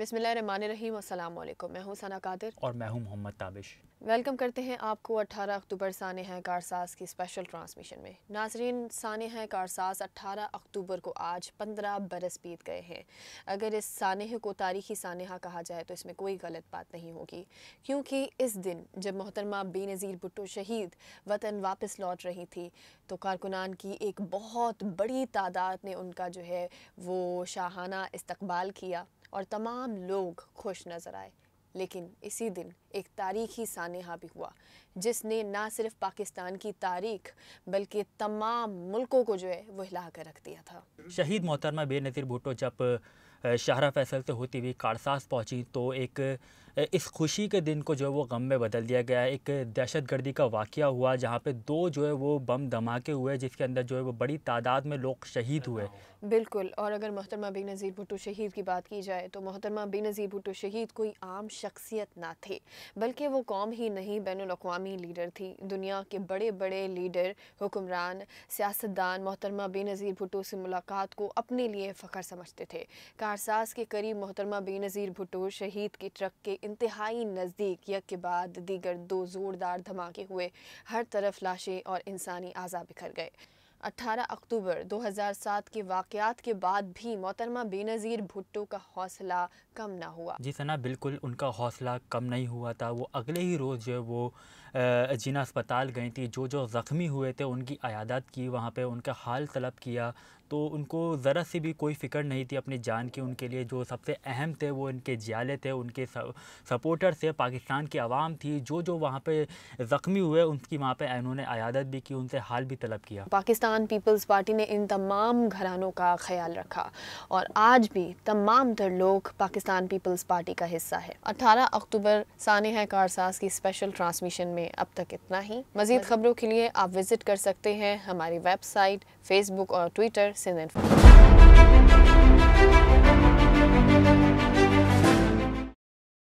बिसमीम अल्लाम मैं हूं सना कादिर और मैं हूं मोहम्मद ताबिश वेलकम करते हैं आपको 18 अक्टूबर सानह है कारसाज की स्पेशल ट्रांसमिशन में नाजरीन सानह है कारसाज 18 अक्टूबर को आज 15 बरस बीत गए हैं अगर इस सानह को तारीखी सानहा कहा जाए तो इसमें कोई गलत बात नहीं होगी क्योंकि इस दिन जब मोहतरमा बेनज़ीर भुट्टो शहीद वतन वापस लौट रही थी तो कारकुनान की एक बहुत बड़ी तादाद ने उनका जो है वो शाहाना इस्तबाल किया और तमाम लोग खुश नजर आए लेकिन इसी दिन एक तारीखी सानहा भी हुआ जिसने ना सिर्फ पाकिस्तान की तारीख बल्कि तमाम मुल्कों को जो है वो हिला कर रख दिया था शहीद मोहतरमा बेनज़ीर भुटो जब शाहरा फैसल से होती हुई कारसास पहुंची तो एक इस खुशी के दिन को जो है वो गम में बदल दिया गया है एक दहशत गर्दी का वाक़ हुआ जहाँ पे दो जो है वो बम धमाके हुए जिसके अंदर जो है वो बड़ी तादाद में लोग शहीद हुए बिल्कुल और अगर मोहतरमा बे नज़ीर भुट्टो शहीद की बात की जाए तो मोहतरमा बे नज़ीर भुट्टो शहीद कोई आम शख्सियत ना थे बल्कि वो कौम ही नहीं बैन अवी लीडर थी दुनिया के बड़े बड़े लीडर हुक्मरान सियासतदान मोहतरमा बे नज़ीर भुट्टो से मुलाकात को अपने लिए फ़ख्र समझते थे कारसाज के करीब मोहतरमा बे नज़ीर भुट्टो शहीद के ट्रक के इंतहाई नज़दीक यक के बाद दीगर दो ज़ोरदार धमाके हुए हर तरफ लाशें और इंसानी आज़ा बिखर गए 18 अक्टूबर 2007 के वाकयात के बाद भी मोहतरमा बेनज़ीर भुट्टो का हौसला कम ना हुआ जी सना बिल्कुल उनका हौसला कम नहीं हुआ था वो अगले ही रोज़ जो वो जिना अस्पताल गई थी जो जो ज़ख्मी हुए थे उनकी अयादत की वहाँ पे उनका हाल तलब किया तो उनको ज़रा सी भी कोई फ़िक्र नहीं थी अपनी जान की उनके लिए जो सबसे अहम थे वो इनके जियाले थे उनके सपोर्टर थे पाकिस्तान की आवाम थी जो जो वहाँ पे ज़ख्मी हुए उनकी वहाँ पे इन्होंने अयादत भी की उनसे हाल भी तलब किया पाकिस्तान पीपल्स पार्टी ने इन तमाम घरानों का ख्याल रखा और आज भी तमाम तर लोग पाकिस्तान पीपल्स पार्टी का हिस्सा है अठारह अक्टूबर सानह कारसाज की स्पेशल ट्रांसमिशन में अब तक इतना ही मज़ीद खबरों के लिए आप विज़िट कर सकते हैं हमारी वेबसाइट फेसबुक और ट्विटर then.